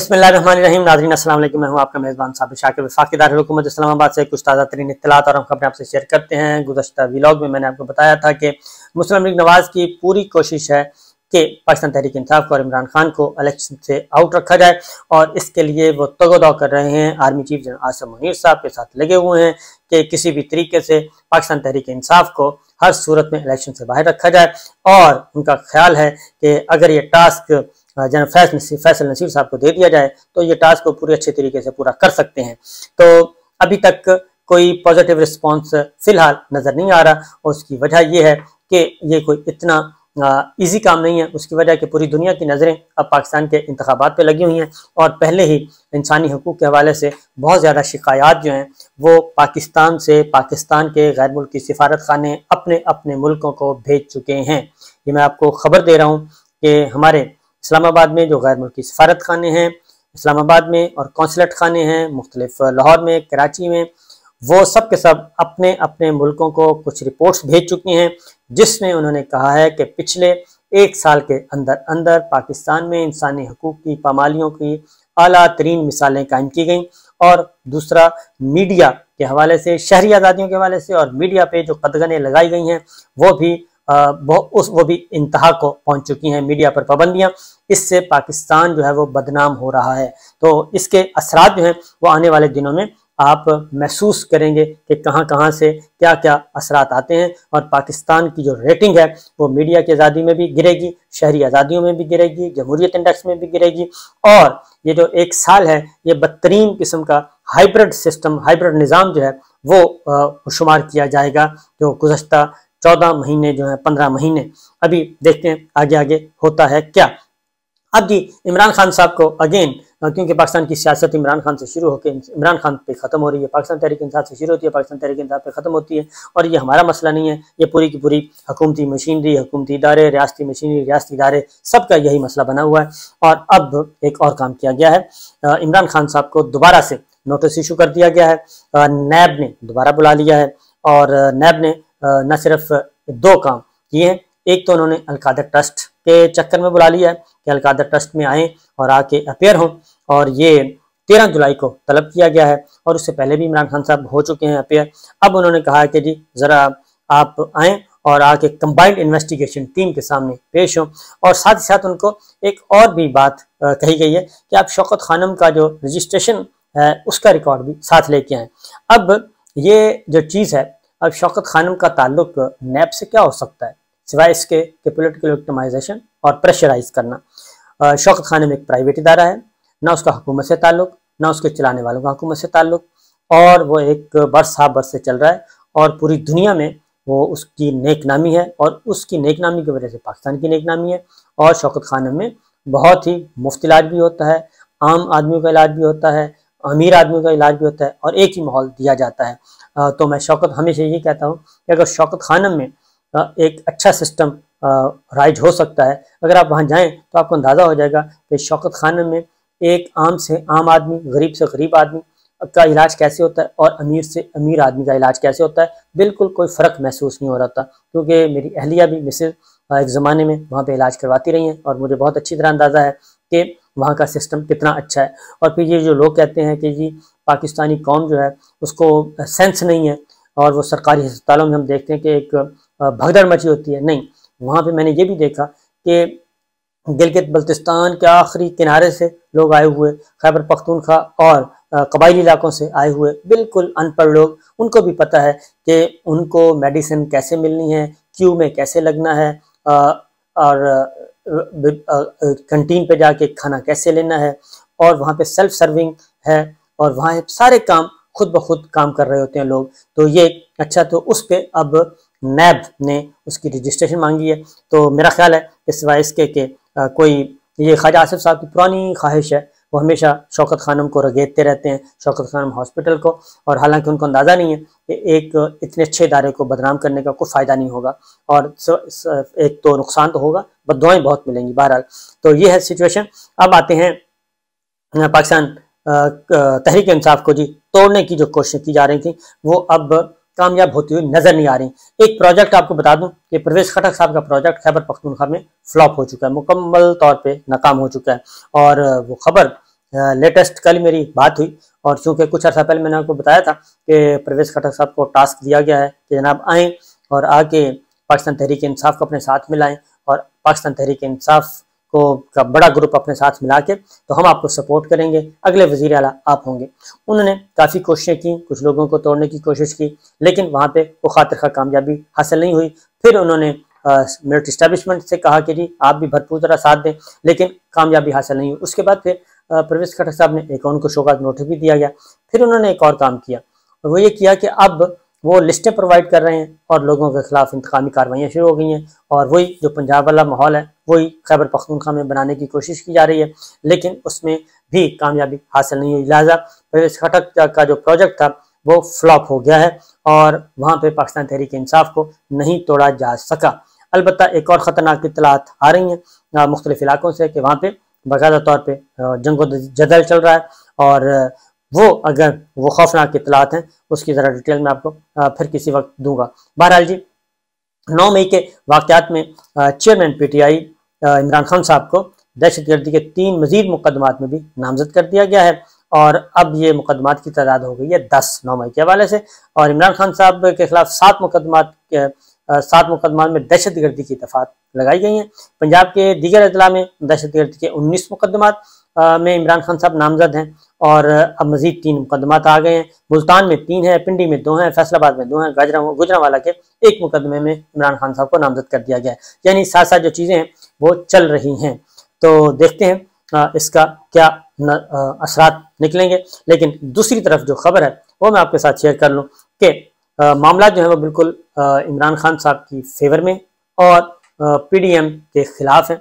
बसमीम नाजरीन असल मैं हूँ आपका मेज़बान साबिर शाकिर वफाकी दारकूमत इस्लामाबाद से कुछ ताज़ा तरीन इतलात और हम खबरें आपसे शेयर करते हैं गुजशत व्लाग में मैंने आपको बताया था कि मुस्लिम लीग नवाज़ की पूरी कोशिश है कि पाकिस्तान तहरीक इंसाफ को और इमरान खान को अलेक्शन से आउट रखा जाए और इसके लिए वो तगोदा कर रहे हैं army chief general Asim Munir साहब के साथ लगे हुए हैं कि किसी भी तरीके से पाकिस्तान तहरीक इंसाफ को हर सूरत में इलेक्शन से बाहर रखा जाए और उनका ख्याल है कि अगर ये टास्क जन फैसल नसीर फैसल नसीर साहब को दे दिया जाए तो ये टास्क को पूरे अच्छे तरीके से पूरा कर सकते हैं तो अभी तक कोई पॉजिटिव रिस्पांस फिलहाल नज़र नहीं आ रहा और उसकी वजह ये है कि ये कोई इतना ईजी काम नहीं है उसकी वजह कि पूरी दुनिया की नज़रें अब पाकिस्तान के इंतबात पर लगी हुई हैं और पहले ही इंसानी हकूक़ के हवाले से बहुत ज़्यादा शिकायत जो हैं वो पाकिस्तान से पाकिस्तान के गैर मुल्की सफारत खाने अपने अपने मुल्कों को भेज चुके हैं ये मैं आपको ख़बर दे रहा हूँ कि हमारे इस्लामाबाद में जो गैर मुल्की सफारत खाने हैं इस्लामाबाद में और कौंसलेट खाने हैं मुख्तलिफ लाहौर में कराची में वो सब के सब अपने अपने मुल्कों को कुछ रिपोर्ट्स भेज चुकी हैं जिसमें उन्होंने कहा है कि पिछले एक साल के अंदर अंदर पाकिस्तान में इंसानी हकूक़ की पामालियों की अला तरीन मिसालें कायम की गई और दूसरा मीडिया के हवाले से शहरी आज़ादियों के हवाले से और मीडिया पे जो कदगने लगाई गई हैं वो भी वो उस वो भी इंतहा को पहुंच चुकी हैं मीडिया पर पाबंदियां इससे पाकिस्तान जो है वो बदनाम हो रहा है तो इसके असरात जो हैं वो आने वाले दिनों में आप महसूस करेंगे कि कहां कहां से क्या क्या असरात आते हैं और पाकिस्तान की जो रेटिंग है वो मीडिया की आज़ादी में भी गिरेगी शहरी आज़ादियों में भी गिरेगी जमहूरियत इंडेक्स में भी गिरेगी और ये जो एक साल है ये बदतरीन किस्म का हाइब्रिड सिस्टम हाइब्रिड निज़ाम जो है वो शुमार किया जाएगा जो गुजशत चौदह महीने जो है पंद्रह महीने अभी देखते हैं आगे आगे होता है क्या अब जी इमरान खान साहब को अगेन क्योंकि पाकिस्तान की सियासत इमरान खान से शुरू होकर इमरान खान पे ख़त्म हो रही है पाकिस्तान तहरीक इंसाफ से शुरू होती है पाकिस्तान तहरीक इंसाफ पे ख़त्म होती है और ये हमारा मसला नहीं है ये पूरी की पूरी हकूमती मशीनरी हकूमती इदारे रियाती मशीनरी रियाती इदारे सब का यही मसला बना हुआ है और अब एक और काम किया गया है इमरान खान साहब को दोबारा से नोटिस इशू कर दिया गया है नैब ने दोबारा बुला लिया है और नैब ने न सिर्फ दो काम किए हैं एक तो उन्होंने अलकादर ट्रस्ट के चक्कर में बुला लिया है कि अलकादर ट्रस्ट में आएँ और आके अपेयर हों और ये तेरह जुलाई को तलब किया गया है और उससे पहले भी इमरान खान साहब हो चुके हैं अपेयर अब उन्होंने कहा है कि जी ज़रा आप आएँ और आके कंबाइंड इन्वेस्टिगेशन टीम के सामने पेश हों और साथ ही साथ उनको एक और भी बात कही गई है कि आप शौकत खानम का जो रजिस्ट्रेशन है उसका रिकॉर्ड भी साथ लेके आएँ अब ये जो चीज़ है अब शौकत खानम का ताल्लुक नैब से क्या हो सकता है सिवाय इसके कि पोलिटिकल विक्टमाइजेशन और प्रेशराइज करना शौकत खानम एक प्राइवेट इदारा है ना उसका हुकूमत से ताल्लुक ना उसके चलाने वालों का हुकूमत से ताल्लुक और वो एक बरस हाफ बरस से चल रहा है और पूरी दुनिया में वो उसकी नेक नामी है और उसकी नेक नामी की वजह से पाकिस्तान की नेक नामी है और शौकत खानम में बहुत ही मुफ्त इलाज भी होता है आम आदमियों का इलाज भी होता है अमीर आदमी का इलाज भी होता है और एक ही माहौल दिया जाता है तो मैं शौकत हमेशा यही कहता हूँ कि अगर शौकत खानम में एक अच्छा सिस्टम राइज हो सकता है अगर आप वहाँ जाएँ तो आपको अंदाज़ा हो जाएगा कि शौकत खानम में एक आम से आम आदमी गरीब से गरीब आदमी का इलाज कैसे होता है और अमीर से अमीर आदमी का इलाज कैसे होता है बिल्कुल कोई फ़र्क महसूस नहीं हो रहा था क्योंकि मेरी अहलिया भी मिसेज एक ज़माने में वहाँ पे इलाज करवाती रही हैं और मुझे बहुत अच्छी तरह अंदाज़ा है कि वहाँ का सिस्टम कितना अच्छा है और फिर ये जो लोग कहते हैं कि जी पाकिस्तानी कौम जो है उसको सेंस नहीं है और वो सरकारी हस्पतालों में हम देखते हैं कि एक भगदड़ मची होती है नहीं वहाँ पे मैंने ये भी देखा कि गिलगित बल्तिस्तान के आखिरी किनारे से लोग आए हुए खैबर पख्तूनखा और कबायली इलाकों से आए हुए बिल्कुल अनपढ़ लोग उनको भी पता है कि उनको मेडिसिन कैसे मिलनी है क्यू में कैसे लगना है और कंटीन पे जाके खाना कैसे लेना है और वहाँ पे सेल्फ सर्विंग है और वहाँ सारे काम खुद ब खुद काम कर रहे होते हैं लोग तो ये अच्छा तो उस पर अब नैब ने उसकी रजिस्ट्रेशन मांगी है तो मेरा ख्याल है इस वाइस के, के आ, कोई ये ख्वाजा आसिफ साहब की पुरानी ख्वाहिश है वो हमेशा शौकत खानम को रगेतते रहते हैं शौकत खानम हॉस्पिटल को और हालांकि उनको अंदाज़ा नहीं है कि एक इतने अच्छे इदारे को बदनाम करने का कोई फ़ायदा नहीं होगा और एक तो नुकसान तो होगा बदुआएं बहुत मिलेंगी बहरहाल तो ये है सिचुएशन अब आते हैं पाकिस्तान तहरीक इंसाफ को जी तोड़ने की जो कोशिश की जा रही थी वो अब कामयाब होती हुई नजर नहीं आ रही एक प्रोजेक्ट आपको बता दूं कि प्रवेश खटक साहब का प्रोजेक्ट खैबर पख्तूनखा में फ्लॉप हो चुका है मुकम्मल तौर पे नाकाम हो चुका है और वो खबर लेटेस्ट कल मेरी बात हुई और चूंकि कुछ अर्सा पहले मैंने आपको बताया था कि प्रवेश खटक साहब को टास्क दिया गया है कि जनाब आए और आके पाकिस्तान तहरीक इंसाफ को अपने साथ मिलाएं और पाकिस्तान तहरीक इंसाफ को का बड़ा ग्रुप अपने साथ मिला के तो हम आपको सपोर्ट करेंगे अगले वजीर अला आप होंगे उन्होंने काफ़ी कोशिशें की कुछ लोगों को तोड़ने की कोशिश की लेकिन वहाँ पे वो खातर खा कामयाबी हासिल नहीं हुई फिर उन्होंने मिलिट्री इस्टेबलिशमेंट से कहा कि जी आप भी भरपूर तरह साथ दें लेकिन कामयाबी हासिल नहीं हुई उसके बाद फिर प्रवेश खट्टर साहब ने एक और उनको शोकाज नोटिस भी दिया गया फिर उन्होंने एक और काम किया वो ये किया कि अब वो लिस्टें प्रोवाइड कर रहे हैं और लोगों के खिलाफ इंतकामी कार्रवाइयाँ शुरू हो गई हैं और वही जो पंजाब वाला माहौल है वही खैबर पख्तूनखा में बनाने की कोशिश की जा रही है लेकिन उसमें भी कामयाबी हासिल नहीं हुई लिहाजा प्रवेश खटक का जो प्रोजेक्ट था वो फ्लॉप हो गया है और वहाँ पर पाकिस्तान तहरीक इंसाफ को नहीं तोड़ा जा सका अलबत् एक और ख़तरनाक इतलात आ रही हैं मुख्तलिफ इलाकों से कि वहाँ पर बाकायदा तौर पर जंगो जदल चल रहा है और वो अगर वो खौफनाक इतलात हैं उसकी ज़रा डिटेल में आपको फिर किसी वक्त दूंगा बहरहाल जी नौ मई के वाकत में chairman P T I Imran Khan साहब को दहशत गर्दी के तीन मजीद मुकदमात में भी नामजद कर दिया गया है और अब ये मुकदमात की तादाद हो गई है दस नौ मई के हवाले से और इमरान खान साहब के खिलाफ सात मुकदमात सात मुकदमा में दहशत गर्दी की दफात लगाई गई हैं पंजाब के दीगर अजला में दहशत गर्दी के उन्नीस मुकदमात में इमरान खान साहब नामजद हैं और अब मजीद तीन मुकदमात आ गए हैं मुल्तान में तीन हैं पिंडी में दो हैं फैसलाबाद में दो हैं गजरा गुजरावाला के एक मुकदमे में इमरान खान साहब को नामजद कर दिया गया है यानी साथ साथ जो चीज़ें हैं वो चल रही हैं तो देखते हैं इसका क्या असरात निकलेंगे लेकिन दूसरी तरफ जो खबर है वो मैं आपके साथ शेयर कर लूँ कि मामला जो है वो बिल्कुल इमरान खान साहब की फेवर में और पी के खिलाफ है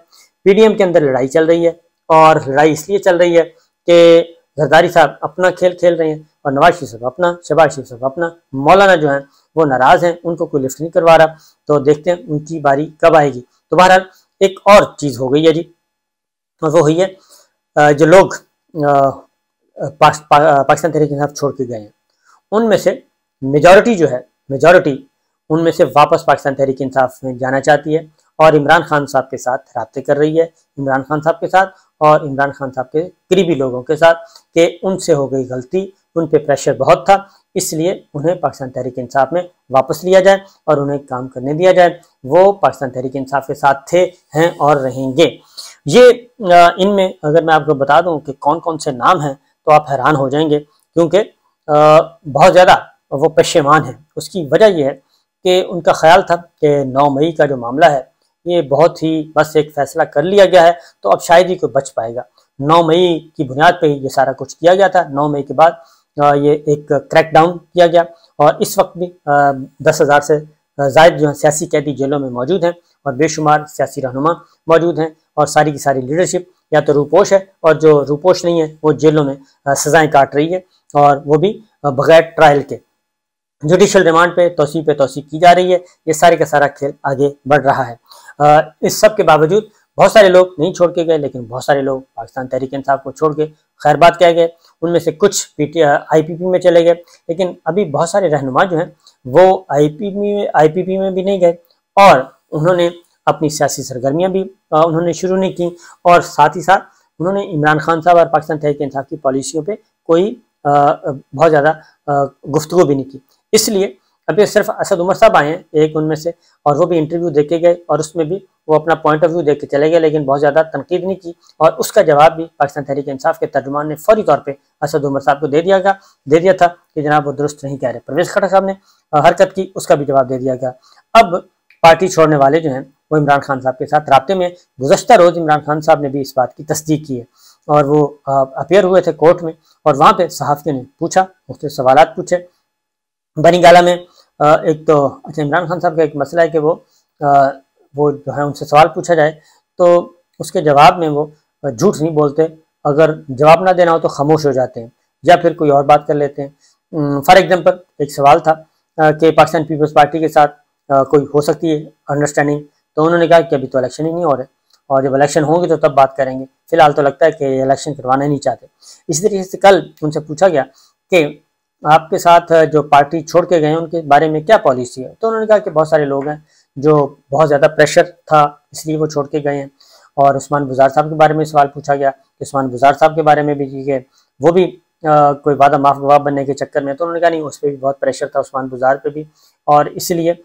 पी के अंदर लड़ाई चल रही है और लड़ाई इसलिए चल रही है कि जरदारी साहब अपना खेल खेल रहे हैं और नवाज शरीफ साहब अपना शहबाज शरीफ साहब अपना मौलाना जो है वो नाराज़ हैं उनको कोई लिफ्ट नहीं करवा रहा तो देखते हैं उनकी बारी कब आएगी तो बहरहाल एक और चीज़ हो गई है जी वो हुई है जो लोग पाकिस्तान तहरीक इंसाफ छोड़ के गए हैं उनमें से मेजॉरिटी जो है मेजॉरिटी उनमें से वापस पाकिस्तान तहरीक इंसाफ में जाना चाहती है और इमरान खान साहब के साथ रबते कर रही है इमरान खान साहब के साथ और इमरान खान साहब के करीबी लोगों के साथ कि उनसे हो गई गलती उन पर प्रेशर बहुत था इसलिए उन्हें पाकिस्तान तहरीक इंसाफ में वापस लिया जाए और उन्हें काम करने दिया जाए वो पाकिस्तान तहरीक इंसाफ के साथ थे हैं और रहेंगे ये इनमें अगर मैं आपको बता दूं कि कौन कौन से नाम हैं तो आप हैरान हो जाएंगे क्योंकि बहुत ज़्यादा वो पेशेमान हैं उसकी वजह यह है कि उनका ख्याल था कि नौ मई का जो मामला है ये बहुत ही बस एक फैसला कर लिया गया है तो अब शायद ही कोई बच पाएगा नौ मई की बुनियाद पर ही ये सारा कुछ किया गया था नौ मई के बाद ये एक क्रैकडाउन किया गया और इस वक्त भी दस हज़ार से जायद जो है सियासी कैदी जेलों में मौजूद हैं और बेशुमार सियासी रहनुमा मौजूद हैं और सारी की सारी लीडरशिप या तो रूपोश है और जो रूपोश नहीं है वो जेलों में सज़ाएं काट रही है और वो भी बगैर ट्रायल के जुडिशल रिमांड पे तोसी पे तोसी की जा रही है ये सारे का सारा खेल आगे बढ़ रहा है इस सब के बावजूद बहुत सारे लोग नहीं छोड़ के गए लेकिन बहुत सारे लोग पाकिस्तान तहरीक इंसाफ को छोड़ के खैरबाद कह गए उनमें से कुछ पी आईपीपी में चले गए लेकिन अभी बहुत सारे रहनुमा जो हैं वो आईपीपी में आईपीपी में भी नहीं गए और उन्होंने अपनी सियासी सरगर्मियाँ भी उन्होंने शुरू नहीं की और साथ ही साथ उन्होंने इमरान खान साहब और पाकिस्तान तहरीक इंसाफ की पॉलिसियों पर कोई बहुत ज़्यादा गुफ्तु भी नहीं की इसलिए अभी सिर्फ असद उमर साहब आए हैं एक उनमें से और वो भी इंटरव्यू देखे गए और उसमें भी वो अपना पॉइंट ऑफ व्यू देख के चले गए लेकिन बहुत ज़्यादा तनकीद नहीं की और उसका जवाब भी पाकिस्तान तहरीक इंसाफ के तर्जुमान ने फौरी तौर पर असद उमर साहब को दे दिया गया दे दिया था कि जनाब वो दुरुस्त नहीं कह रहे प्रवेश खट्टर साहब ने हरकत की उसका भी जवाब दे दिया गया अब पार्टी छोड़ने वाले जो हैं वो इमरान खान साहब के साथ रबते में गुजशत रोज़ इमरान खान साहब ने भी इस बात की तस्दीक की है और वो अपेयर हुए थे कोर्ट में और वहाँ पर सहाफ़ियों ने पूछा उससे सवाल पूछे बनीगाला में एक तो अच्छा इमरान खान साहब का एक मसला है कि वो वो जो है उनसे सवाल पूछा जाए तो उसके जवाब में वो झूठ नहीं बोलते अगर जवाब ना देना हो तो खामोश हो जाते हैं या फिर कोई और बात कर लेते हैं फॉर एग्जांपल एक सवाल था कि पाकिस्तान पीपल्स पार्टी के साथ कोई हो सकती है अंडरस्टैंडिंग तो उन्होंने कहा कि अभी तो इलेक्शन ही नहीं हो रहे और जब इलेक्शन होंगे तो तब बात करेंगे फिलहाल तो लगता है कि इलेक्शन करवाना नहीं चाहते इसी तरीके से कल उनसे पूछा गया कि आपके साथ जो पार्टी छोड़ के गए उनके बारे में क्या पॉलिसी है तो उन्होंने कहा कि बहुत सारे लोग हैं जो बहुत ज़्यादा प्रेशर था इसलिए वो छोड़ के गए हैं और उस्मान गुजार साहब के बारे में सवाल पूछा गया कि उस्मान गुजार साहब के बारे में भी की गए वो भी आ, कोई वादा माफ गवाब बनने के चक्कर में तो उन्होंने कहा नहीं उस पर भी बहुत प्रेशर था उस्मान गुजार पर भी और इसलिए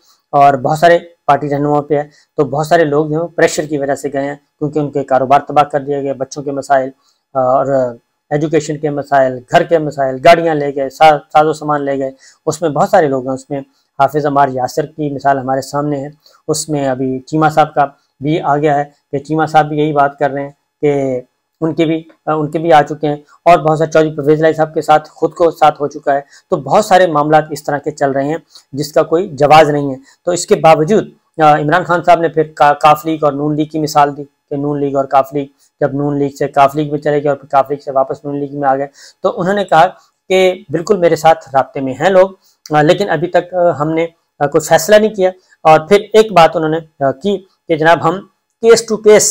और बहुत सारे पार्टी रहनुमाओं पर है तो बहुत सारे लोग जो प्रेशर की वजह से गए हैं क्योंकि उनके कारोबार तबाह कर दिए गए बच्चों के मसाइल और एजुकेशन के मसाइल घर के मसाइल गाड़ियाँ ले गए सा, साजो सामान ले गए उसमें बहुत सारे लोग हैं उसमें हाफिज़ अमार यासर की मिसाल हमारे सामने है उसमें अभी चीमा साहब का भी आ गया है कि चीमा साहब भी यही बात कर रहे हैं कि उनके भी उनके भी आ चुके हैं और बहुत सारे चौधरी परवेज लाई साहब के साथ खुद को साथ हो चुका है तो बहुत सारे मामला इस तरह के चल रहे हैं जिसका कोई जवाब नहीं है तो इसके बावजूद इमरान खान साहब ने फिर का, काफ लीग और नून लीग की मिसाल दी कि नून लीग और काफ लीग जब नून लीग से काफ लीग में चले गए और फिर काफ लीग से वापस नून लीग में आ गए तो उन्होंने कहा कि बिल्कुल मेरे साथ रबते में हैं लोग लेकिन अभी तक हमने कोई फैसला नहीं किया और फिर एक बात उन्होंने की कि जनाब हम केस टू केस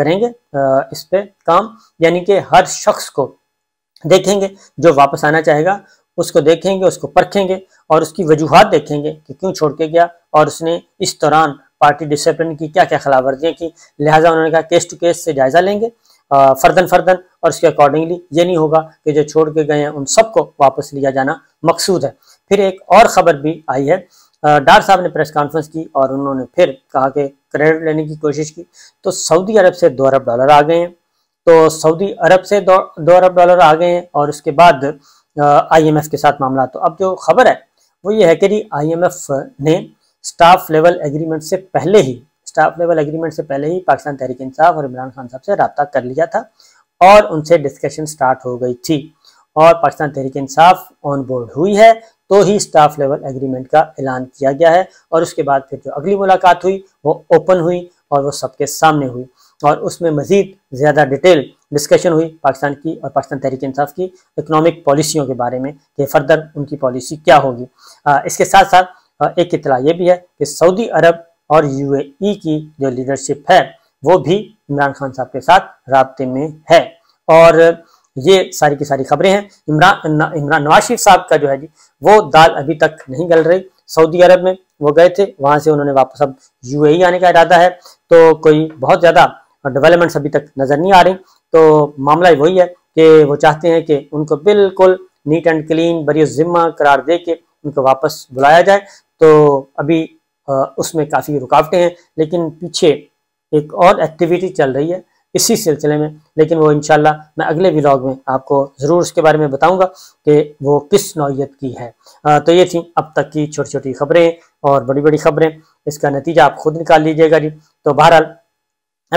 करेंगे इस पर काम यानी कि हर शख्स को देखेंगे जो वापस आना चाहेगा उसको देखेंगे उसको परखेंगे और उसकी वजूहत देखेंगे कि क्यों छोड़ के गया और उसने इस दौरान पार्टी डिसिप्लिन की क्या क्या खिलाफ वर्जियाँ की लिहाजा उन्होंने कहा केस टू केस से जायजा लेंगे फर्दन फर्दन और इसके अकॉर्डिंगली ये नहीं होगा कि जो छोड़ के गए हैं उन सबको वापस लिया जाना मकसूद है फिर एक और खबर भी आई है डार साहब ने प्रेस कॉन्फ्रेंस की और उन्होंने फिर कहा कि क्रेडिट लेने की कोशिश की तो सऊदी अरब से दो अरब डॉलर आ गए हैं तो सऊदी अरब से दो, दो अरब डॉलर आ गए हैं और उसके बाद आईएमएफ के साथ मामला तो अब जो खबर है वो ये है कि आईएमएफ ने स्टाफ लेवल एग्रीमेंट से पहले ही स्टाफ लेवल एग्रीमेंट से पहले ही पाकिस्तान तहरीक इंसाफ और इमरान खान साहब से रबता कर लिया था और उनसे डिस्कशन स्टार्ट हो गई थी और पाकिस्तान तहरीक इंसाफ ऑन बोर्ड हुई है तो ही स्टाफ लेवल एग्रीमेंट का ऐलान किया गया है और उसके बाद फिर जो अगली मुलाकात हुई वो ओपन हुई और वो सबके सामने हुई और उसमें मजीद ज़्यादा डिटेल डिस्कशन हुई पाकिस्तान की और पाकिस्तान तहरीक इंसाफ की इकनॉमिक पॉलिसियों के बारे में कि फर्दर उनकी पॉलिसी क्या होगी इसके साथ साथ एक इतला ये भी है कि सऊदी अरब और यूएई की जो लीडरशिप है वो भी इमरान खान साहब के साथ रबते में है और ये सारी की सारी खबरें हैं इमरान इमरान नवाज शरीफ साहब का जो है जी वो दाल अभी तक नहीं गल रही सऊदी अरब में वो गए थे वहां से उन्होंने वापस अब यूएई आने का इरादा है तो कोई बहुत ज़्यादा डेवलपमेंट्स अभी तक नज़र नहीं आ रही तो मामला वही है कि वो चाहते हैं कि उनको बिल्कुल नीट एंड क्लीन बरी ज़िम्मा करार दे के उनको वापस बुलाया जाए तो अभी उसमें काफ़ी रुकावटें हैं लेकिन पीछे एक और एक्टिविटी चल रही है इसी सिलसिले में लेकिन वो इनशाला मैं अगले व्लॉग में आपको ज़रूर उसके बारे में बताऊंगा कि वो किस नौीयत की है आ, तो ये थी अब तक की छोटी छोटी खबरें और बड़ी बड़ी खबरें इसका नतीजा आप खुद निकाल लीजिएगा जी तो बहरहाल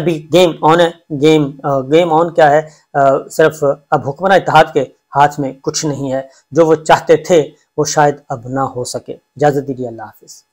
अभी गेम ऑन है गेम आ, गेम ऑन क्या है आ, सिर्फ अब हुक्मरान इतिहाद के हाथ में कुछ नहीं है जो वो चाहते थे वो शायद अब ना हो सके इजाज़त दीजिए अल्लाह हाफिज़